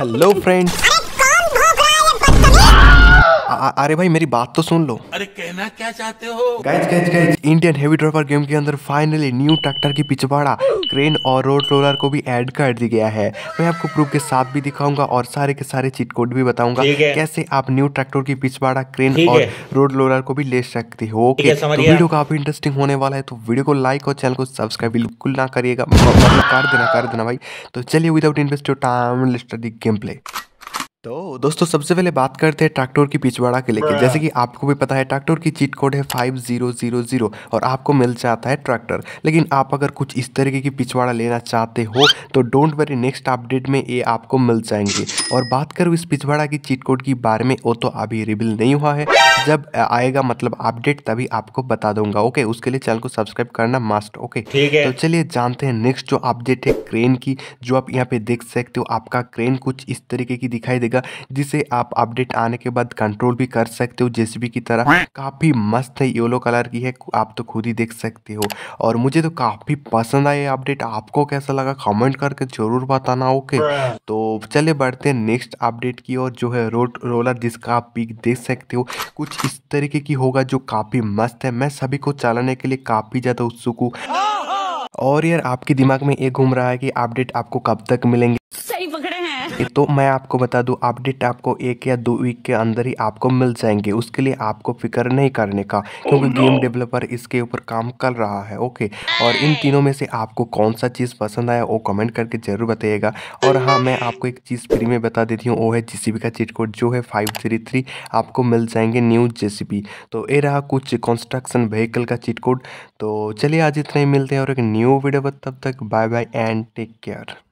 hello friends अरे भाई मेरी बात तो सुन लो अरे कहना क्या चाहते हो गैच, गैच, गैच। इंडियन हेवी ड्रॉपर गेम के अंदर फाइनली न्यू ट्रैक्टर की पिछवाड़ा क्रेन और रोड रोलर को भी ऐड कर दिया गया है मैं आपको प्रूफ के साथ भी दिखाऊंगा और सारे के सारे चीट कोड भी बताऊंगा कैसे आप न्यू ट्रैक्टर की पिछवाड़ा क्रेन और रोड रोलर को भी ले सकते हो ओके तो वीडियो काफी इंटरेस्टिंग होने वाला है तो वीडियो को लाइक और चैनल को सब्सक्राइब बिल्कुल ना करिएगा कर देना कर देना भाई तो चलिए without invest time let's start the game play तो दोस्तों सबसे पहले बात करते हैं ट्रैक्टर की पिछवाड़ा के लेके जैसे कि आपको भी पता है ट्रैक्टर की चीट कोड है फाइव जीरो जीरो जीरो और आपको मिल जाता है ट्रैक्टर लेकिन आप अगर कुछ इस तरीके की पिछवाड़ा लेना चाहते हो तो डोंट वरी नेक्स्ट अपडेट में ये आपको मिल जाएंगे और बात करूँ इस पिछवाड़ा की चीट कोड के बारे में वो तो अभी रिविल नहीं हुआ है जब आएगा मतलब अपडेट तभी आपको बता दूंगा ओके उसके लिए चैनल को सब्सक्राइब करना मस्ट ओके तो चलिए जानते हैं नेक्स्ट जो अपडेट है क्रेन की जो आप यहाँ पे देख सकते हो आपका क्रेन कुछ इस तरीके की दिखाई देगा मिलेगा जिसे आप अपडेट आने के बाद कंट्रोल भी कर सकते हो जेसीबी की तरह काफ़ी मस्त है येलो कलर की है आप तो खुद ही देख सकते हो और मुझे तो काफ़ी पसंद आया अपडेट आपको कैसा लगा कमेंट करके ज़रूर बताना ओके तो चले बढ़ते हैं नेक्स्ट अपडेट की और जो है रोड रोलर जिसका आप पिक देख सकते हो कुछ इस तरीके की होगा जो काफ़ी मस्त है मैं सभी को चलाने के लिए काफ़ी ज़्यादा उत्सुक हूँ और यार आपके दिमाग में ये घूम रहा है कि अपडेट आपको कब तक मिलेंगे तो मैं आपको बता दूं अपडेट आपको एक या दो वीक के अंदर ही आपको मिल जाएंगे उसके लिए आपको फिक्र नहीं करने का क्योंकि गेम oh, डेवलपर इसके ऊपर काम कर रहा है ओके और इन तीनों में से आपको कौन सा चीज़ पसंद आया वो कमेंट करके ज़रूर बताइएगा और हाँ मैं आपको एक चीज़ फ्री में बता देती हूँ वो है जे का चिट कोड जो है फाइव आपको मिल जाएंगे न्यू जे तो ये रहा कुछ कंस्ट्रक्शन व्हीकल का चिट कोड तो चलिए आज इतना ही मिलते हैं और एक न्यू वीडियो तब तक bye bye and take care